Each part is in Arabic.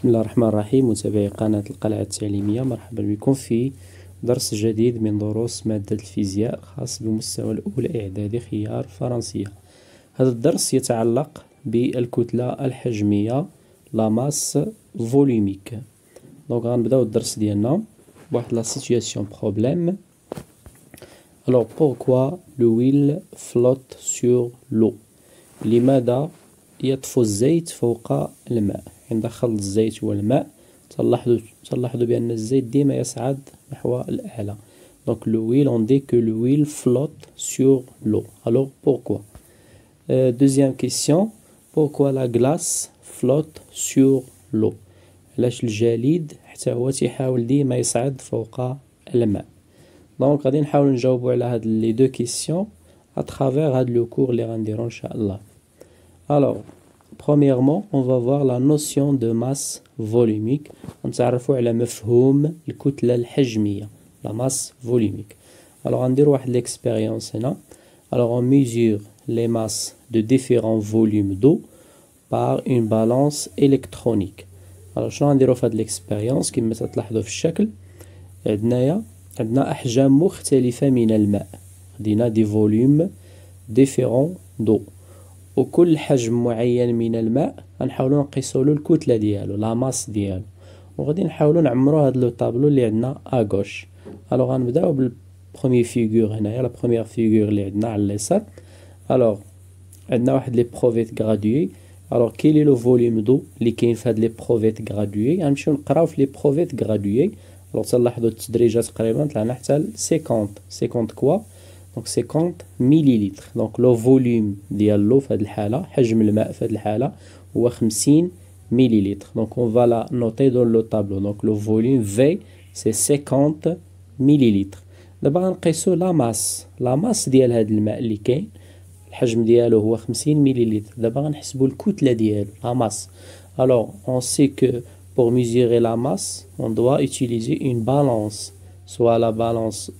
بسم الله الرحمن الرحيم متابعي قناة القلعة التعليمية مرحبا بكم في درس جديد من دروس مادة الفيزياء خاص بالمستوى الأولى إعدادي خيار فرنسية هذا الدرس يتعلق بالكتلة الحجمية لاماس فوليميك دونك غنبداو الدرس ديالنا بواحد لا سيتياسيون بروبليم الوغ بوركوا لويل فلوت سور لو لماذا يطفو الزيت فوق الماء عند يعني خلط الزيت والماء تلاحظوا تلاحظوا بان الزيت ديما يصعد نحو الاعلى لو ويل اون دي كو لو ويل فلوت سور لو الوغ euh, دوزيام كيسيون pourquoi لا غلاس فلوت سور لو علاش الجليد حتى هو تيحاول ديما يصعد فوق الماء دونك غادي نحاول نجاوبوا على هاد لي دو كيسيون اترافير هاد لو كور لي غنديرو ان شاء الله Alors, premièrement, on va voir la notion de masse volumique. On la la masse volumique. Alors, on dirait l'expérience. Alors, on mesure les masses de différents volumes d'eau par une balance électronique. Alors, je vais في هذه l'expérience كما تلاحظوا في الشكل عندنايا عندنا احجام مختلفه من الماء a des volumes différents وكل حجم معين من الماء غنحاولوا نقيسوا له الكتله ديالو لا ماس ديالو وغادي نحاولوا نعمروا هاد لو طابلو اللي عندنا اغوش الوغ غنبداو بالبروميير فيغور هنايا لا بروميير فيغور اللي عندنا على اليسار الوغ عندنا واحد لي بروفيت غراديي الوغ كيلي لو فوليوم دو اللي كاين في هاد لي بروفيت غراديي غنمشيو نقراو في لي بروفيت غراديي الوغ تلاحظوا التدريجات تقريبا طلعنا حتى ل 50 50 كوا 50 millilitres. Donc le volume de l'eau fait le 50 millilitres. Donc on va la noter dans le tableau. Donc le volume V, c'est 50 millilitres. D'abord, on va la masse. La masse de l'eau de le de l'eau, 50 millilitres. D'abord, on va le la masse. Alors, on sait que pour mesurer la masse, on doit utiliser une balance. Soit la balance.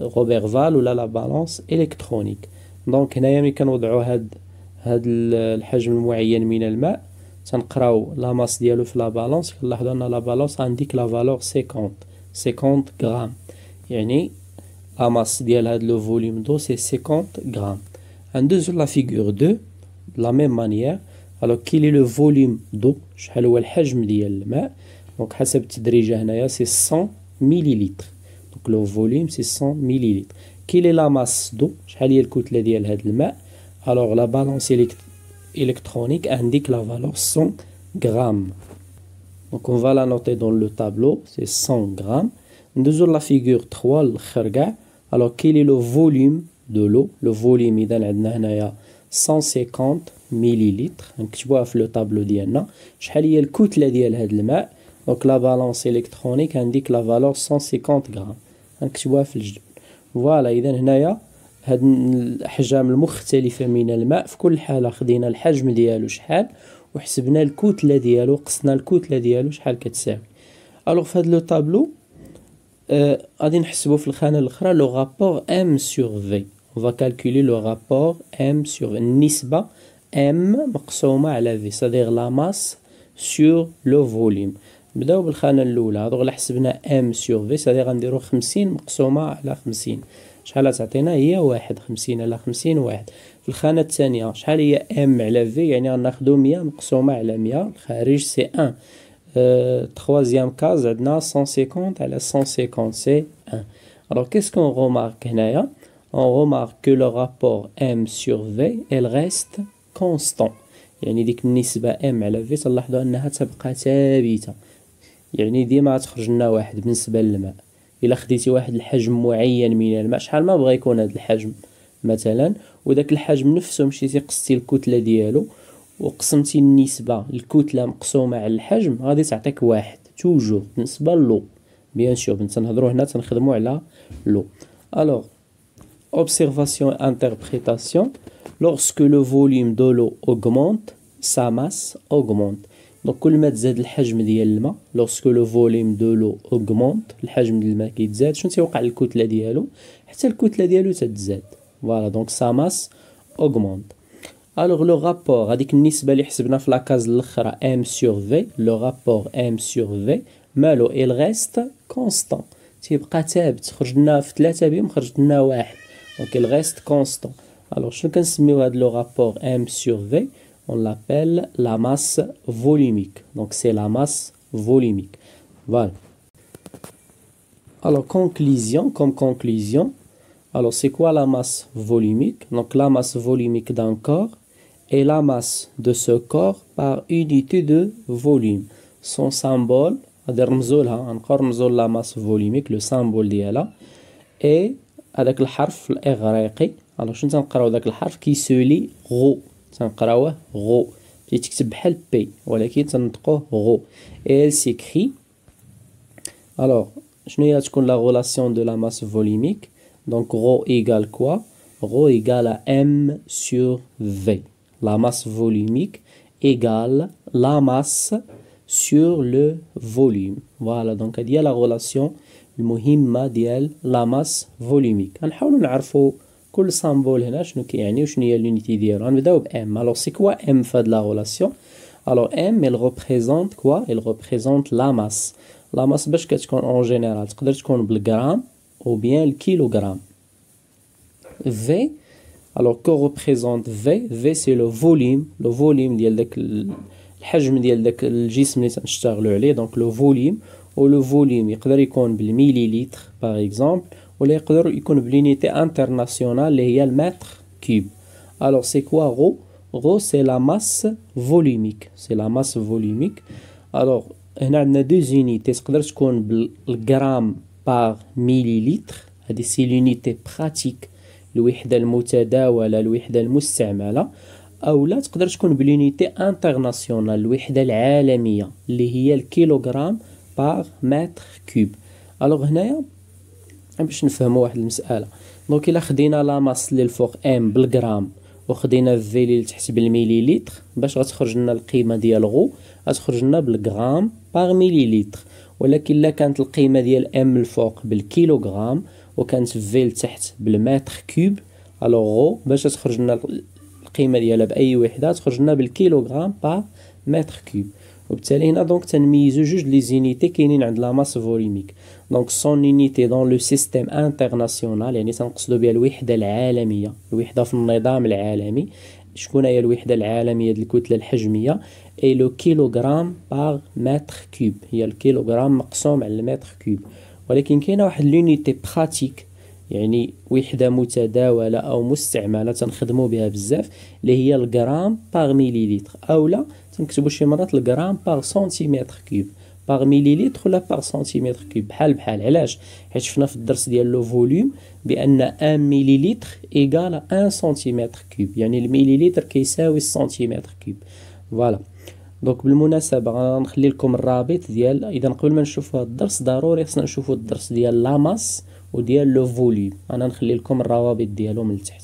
روبير فال ولا لا بالونس الكترونيك دونك هنايا ملي كنوضعو هاد هاد الحجم المعين من الماء تنقراو لا ماس ديالو في لا بالونس كنلاحظوا ان لا بالونس عندك لا فالور 50 50 غرام يعني لا ماس ديال هاد لو فوليوم دو سي 50 غرام ندوزو لا فيغور 2 لا ميم مانيير الو لي لو فوليوم دو شحال هو الحجم ديال الماء دونك حسب التدريجه هنايا سي 100 مليلتر Donc le volume, c'est 100 ml. Quelle est la masse d'eau Alors la balance électronique indique la valeur 100 grammes. Donc on va la noter dans le tableau, c'est 100 grammes. Nous la figure 3, le Alors quel est le volume de l'eau Le volume, il y 150 millilitres. Donc je vois le tableau d'Yanna. Je vais le coût de l'eau. دونك لا فالونس الكترونيك عندك لا فالور 150 غرام نكتبوها في الجدول فوالا اذا هنايا هاد الاحجام المختلفه من الماء في كل حاله خدينا الحجم ديالو شحال وحسبنا الكتله ديالو قصنا الكتله ديالو شحال كتساوي الوغ في هاد لو طابلو غادي آه نحسبو في الخانه الاخرى لو رابور ام سور في و فا كالكولي لو غابور ام سيغ النسبة ام مقسومة على في سادير لا ماس la لو euh, sur نبداو بالخانة الأولى هادو غلا حسبنا ام سيغ في سادي غنديرو خمسين مقسومة على خمسين شحال تعطينا هي واحد خمسين على خمسين واحد في الخانة الثانية شحال هي ام على في يعني غناخدو مية مقسومة على مية الخارج سي ان أه تخوازيام كاز عندنا سون سيكونت على سون سيكونت سي ان الوغ كيس كون غومارك هنايا on remarque que le rapport M sur V elle reste كونستون يعني ديك النسبة M على V تلاحظوا أنها تبقى ثابتة يعني ديما تخرج لنا واحد بالنسبه للماء الا خديتي واحد الحجم معين من الماء شحال ما بغى يكون هذا الحجم مثلا وداك الحجم نفسه مشيتي قصتي الكتله ديالو وقسمتي النسبه الكتله مقسومه على الحجم غادي تعطيك واحد توجو بالنسبه للو بيان سور تنهضروا هنا تنخدموا على لو الوغ observation interprétation lorsque le volume de l'eau augmente sa masse augmente دونك كل ما تزاد الحجم ديال الماء لوسكو لو فوليم دو لو اوغمونت الحجم ديال الماء كيتزاد شنو تيوقع الكتله ديالو حتى الكتله ديالو تتزاد فوالا دونك سا ماس اوغمونت الوغ لو رابور هذيك النسبه اللي حسبنا في لاكاز الاخرى ام سور في لو رابور ام سور في مالو ال ريست كونستون تيبقى ثابت خرجنا في ثلاثه بهم خرج لنا واحد دونك ال ريست كونستون الوغ شنو كنسميو هاد لو رابور ام سور في on l'appelle la masse volumique. Donc c'est la masse volumique. Voilà. Alors conclusion, comme conclusion, alors c'est quoi la masse volumique Donc la masse volumique d'un corps est la masse de ce corps par unité de volume. Son symbole, encore hein, la masse volumique, le symbole là. et avec le harf alors je ne sais pas qui se lit « rho ». تنقراوه غو تيتكتب بحال بي ولكن Rho. Et elle s'écrit alors je vais vous تكون la relation de la masse volumique donc rho égale quoi rho égale à m sur v la masse volumique égale la masse sur le volume voilà donc elle dit la relation la masse volumique tous les symboles alors c'est quoi M dans cette relation alors M, elle représente quoi Elle représente la masse la masse, en général, ça peut être le gramme ou bien le kilogramme V, alors que représente V V c'est le volume, le volume de la... le volume de l'esprit que l'on travaille, donc le volume ou le volume, ça peut être le millilitre par exemple ولا يقدر يكون بلينيتي انترناسيونال اللي هي المتر كوب الوغ سي كوا غو غو سي لا ماس فوليميك سي لا ماس فوليميك الوغ هنا عندنا دو زينيتي تقدر تكون بالغرام باغ مليليتر هذه سي لونيتي براتيك الوحده المتداوله الوحده المستعمله او لا تقدر تكون بلونيتي انترناسيونال الوحده العالميه اللي هي الكيلوغرام باغ متر كوب الوغ هنايا باش نفهموا واحد المساله دونك الا خدينا لا ماس اللي الفوق ام بالغرام وخدينا في اللي تحت بالمليليتر باش غتخرج لنا القيمه ديال غو غتخرج لنا بالغرام باغ مليليتر ولكن الا كانت القيمه ديال ام الفوق بالكيلوغرام وكانت في تحت بالمتر كوب الوغ غو باش تخرج لنا القيمه ديالها باي وحده تخرج لنا بالكيلوغرام با متر كوب وبالتالي هنا دونك تنميزو جوج لي زينيتي كاينين عند لا ماس فوليميك دونك سون يونيتي دون لو سيستيم انترناسيونال يعني تنقصدو بها الوحده العالميه الوحده في النظام العالمي شكون هي الوحده العالميه ديال الكتله الحجميه اي لو كيلوغرام باغ متر كوب هي الكيلوغرام مقسوم على المتر كوب ولكن كاينه واحد لونيتي براتيك يعني وحده متداوله او مستعمله تنخدمو بها بزاف اللي هي الغرام باغ ميليليتر اولا تنكتبو شي مرات الغرام بار سنتيمتر كيوب باغ مليليتر ولا بار سنتيمتر كيوب بحال بحال علاش حيت شفنا في الدرس ديال لو فوليوم بان 1 مليليتر ايغال 1 سنتيمتر كيوب يعني المليليتر كيساوي السنتيمتر كيوب فوالا دونك بالمناسبه غنخلي لكم الرابط ديال اذا قبل ما نشوفوا الدرس ضروري خصنا نشوفوا الدرس ديال لاماس وديال لو فوليوم انا نخلي لكم الروابط ديالهم لتحت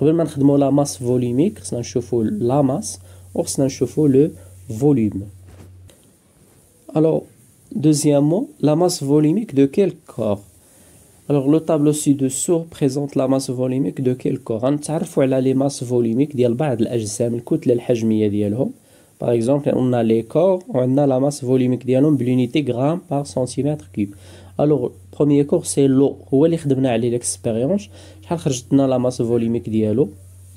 قبل ما نخدموا لاماس فوليميك خصنا نشوفوا لاماس on chauffe le volume. Alors, deuxièmement, la masse volumique de quel corps alors, le tableau ci-dessous présente la masse volumique de quel corps On hein, les masses volumiques ديال بعض الأجسام Par exemple, on a les corps, on a la masse volumique de l'unité gramme par centimètre cube. Alors, premier corps c'est l'eau. هو اللي خدمنا عليه l'expérience. شحال خرجتنا la masse volumique l'eau.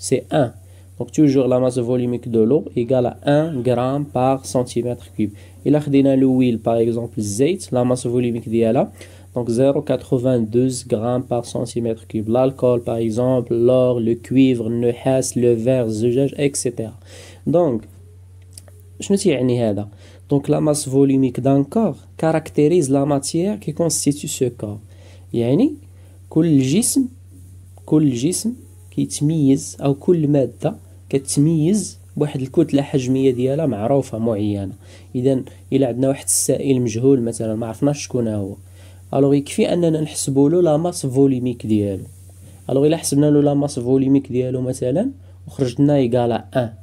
C'est 1. Donc toujours la masse volumique de l'eau égale à 1 g par centimètre cube. et a l'huile par exemple zait la masse volumique d'IALA, donc 0,92 g par centimètre cube. L'alcool par exemple, l'or, le cuivre, le hess le verre, le etc. Donc, je ne suis pas Donc la masse volumique d'un corps caractérise la matière qui constitue ce corps. Yani, كل جسم كل جسم كيتميز او كل ماده كتميز بواحد الكتله حجميه ديالها معروفه معينه اذا الا عندنا واحد السائل مجهول مثلا ما عرفناش شكون هو الوغ يكفي اننا نحسبوا له لا ماس فوليميك ديالو الوغ الا حسبنا له لا ماس فوليميك ديالو مثلا وخرج لنا ايكالا ان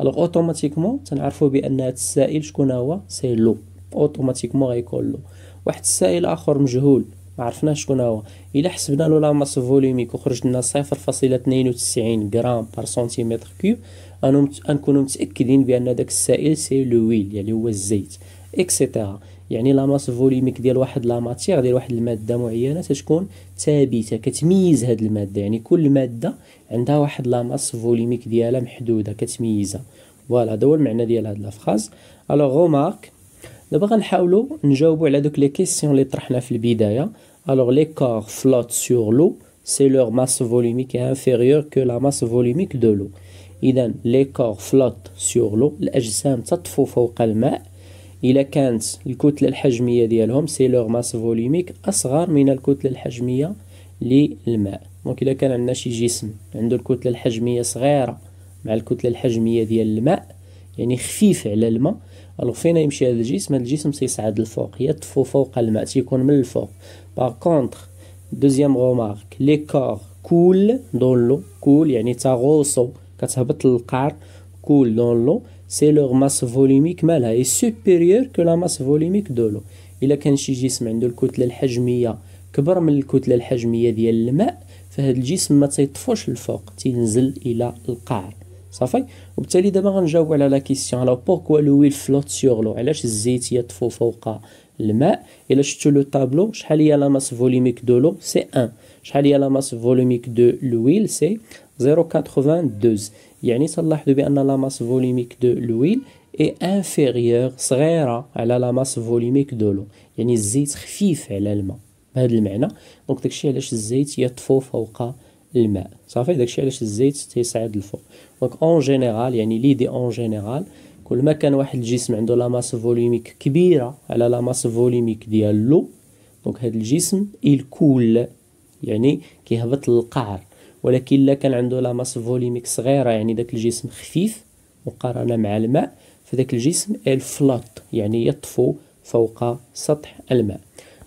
الوغ اوتوماتيكمون تنعرفوا بان هذا السائل شكون هو سي لو اوتوماتيكمون غيكون لو واحد السائل اخر مجهول ما عرفناش شكون هو الا حسبنا له لا ماس فوليميك وخرج لنا 0.92 غرام بار سنتيمتر كوب غنكونوا متاكدين بان داك السائل سي لو ويل يعني هو الزيت اكسيتيرا يعني لا ماس فوليميك ديال واحد لا ماتير ديال واحد الماده معينه تتكون ثابته كتميز هاد الماده يعني كل ماده عندها واحد لا ماس فوليميك ديالها محدوده كتميزها فوالا هذا هو المعنى ديال هاد فراز الوغ رومارك دابا غنحاولوا نجاوبوا على دوك لي كيسيون اللي طرحنا في البدايه الوغ لي كور فلوت سور لو سي لور ماس فوليميك انفيريور كو لا ماس فوليميك دو لو اذا لي كور فلوت سور لو الاجسام تطفو فوق الماء الا كانت الكتله الحجميه ديالهم سي لور ماس فوليميك اصغر من الكتله الحجميه للماء دونك الا كان عندنا شي جسم عنده الكتله الحجميه صغيره مع الكتله الحجميه ديال الماء يعني خفيف على الماء الوغ فين يمشي هذا الجسم هذا الجسم سيصعد الفوق يطفو فوق الماء تيكون من الفوق باغ كونطخ دوزيام غومارك لي كور كول دون لو كول يعني تغوصو كتهبط للقعر كول دون لو سي لوغ ماس فوليميك مالها اي سوبيريور كو لا ماس فوليميك دو لو الا كان شي جسم عنده الكتله الحجميه كبر من الكتله الحجميه ديال الماء فهاد الجسم ما تيطفوش للفوق تينزل الى القعر صافي وبالتالي دابا غنجاوب على لا كيسيون على بوركوا لو ويل فلوت سيغ لو علاش الزيت يطفو فوق الماء الا شفتو لو طابلو شحال هي لا ماس فوليميك دو لو سي 1 شحال هي لا ماس فوليميك دو لويل سي 0.92 يعني تلاحظوا بان لا ماس فوليميك دو لويل اي انفيريور صغيره على لا ماس فوليميك دو لو يعني الزيت خفيف على الماء بهذا المعنى دونك داكشي علاش الزيت يطفو فوق الماء صافي داكشي علاش الزيت تيصعد الفوق دونك اون جينيرال يعني ليدي اون جينيرال كل ما كان واحد الجسم عنده لا ماس فوليميك كبيره على لا ماس فوليميك ديال لو دونك هذا الجسم كول يعني كيهبط للقعر ولكن الا كان عنده لا ماس فوليميك صغيره يعني داك الجسم خفيف مقارنه مع الماء فذاك الجسم الفلوت يعني يطفو فوق سطح الماء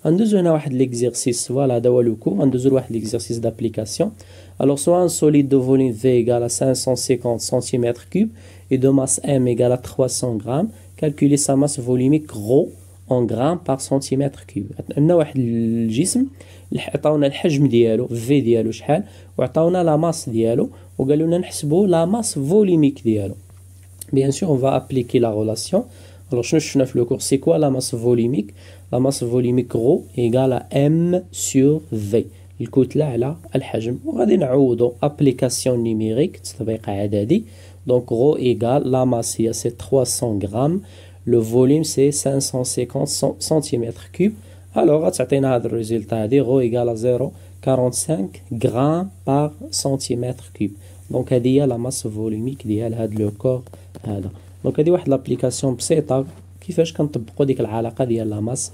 En deuxième, on l'exercice. Voilà, Dawaloukou. En deuxième, on a l'exercice d'application. Alors, soit un solide de volume V égal à cinq centimètres cubes et de masse m égal à trois grammes. Calculez sa masse volumique rho en gramme par centimètre cube. On a un de l'isem. L'hep taouna le volume dielo, V dielo shal. Wa taouna la masse dielo. Ogalouna n'psebo la masse volumique dielo. Bien sûr, on va appliquer la relation. Alors, je suis le cours. C'est quoi la masse volumique La masse volumique rho égale à M sur V. Le coût là, là le hajm. On va dire application numérique, c'est-à-dire Donc, rho égale la masse, c'est 300 grammes. Le volume, c'est 550 cm3. Alors, on a le résultat. Rho égale à 0,45 grammes par cm3. Donc, elle a la masse volumique, elle a le corps. Euh, دونك هذه واحد لابليكاسيون بسيطه كيفاش كنطبقوا ديك العلاقه ديال لاماس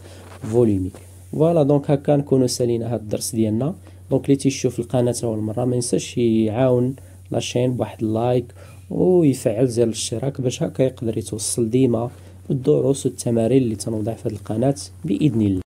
فوليميك فوالا دونك هكا نكونوا سالينا هذا الدرس ديالنا دونك اللي تيشوف القناه اول مره ما ينساش يعاون لاشين بواحد اللايك ويفعل زر الاشتراك باش هكا يقدر يتوصل ديما الدروس والتمارين اللي تنوضع في هذه القناه باذن الله